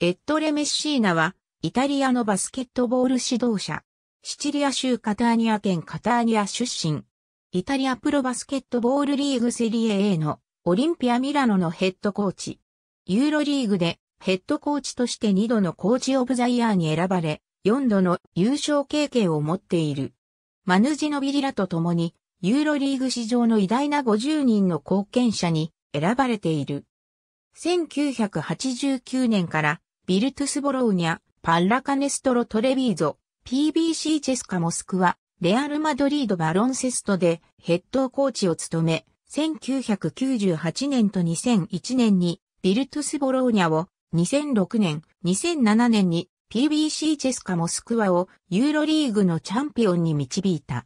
エットレ・メッシーナは、イタリアのバスケットボール指導者。シチリア州カターニア県カターニア出身。イタリアプロバスケットボールリーグセリエ A のオリンピアミラノのヘッドコーチ。ユーロリーグでヘッドコーチとして2度のコーチオブザイヤーに選ばれ、4度の優勝経験を持っている。マヌジノビリラと共に、ユーロリーグ史上の偉大な50人の貢献者に選ばれている。1989年からビルトゥスボローニャ、パッラカネストロトレビーゾ、PBC チェスカモスクワ、レアル・マドリード・バロンセストでヘッドコーチを務め、1998年と2001年にビルトゥスボローニャを、2006年、2007年に PBC チェスカモスクワをユーロリーグのチャンピオンに導いた。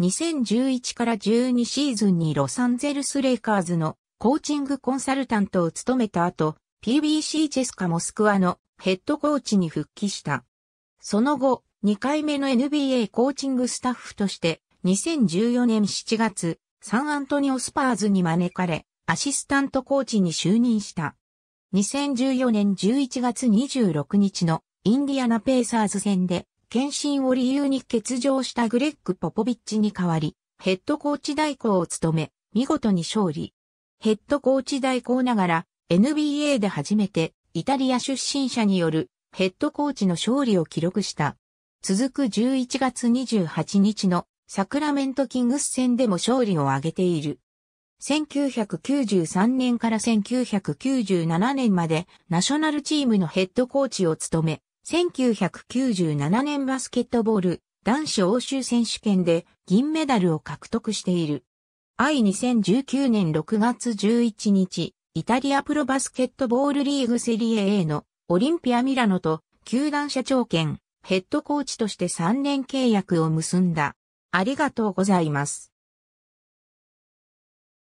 2011から12シーズンにロサンゼルス・レイカーズのコーチングコンサルタントを務めた後、PBC チェスカモスクワのヘッドコーチに復帰した。その後、2回目の NBA コーチングスタッフとして、2014年7月、サンアントニオスパーズに招かれ、アシスタントコーチに就任した。2014年11月26日のインディアナペーサーズ戦で、検診を理由に欠場したグレッグ・ポポビッチに代わり、ヘッドコーチ代行を務め、見事に勝利。ヘッドコーチ代行ながら、NBA で初めてイタリア出身者によるヘッドコーチの勝利を記録した。続く11月28日のサクラメントキングス戦でも勝利を挙げている。1993年から1997年までナショナルチームのヘッドコーチを務め、1997年バスケットボール男子欧州選手権で銀メダルを獲得している。I2019 年6月11日、イタリアプロバスケットボールリーグセリエ A のオリンピアミラノと球団社長兼ヘッドコーチとして3年契約を結んだ。ありがとうございます。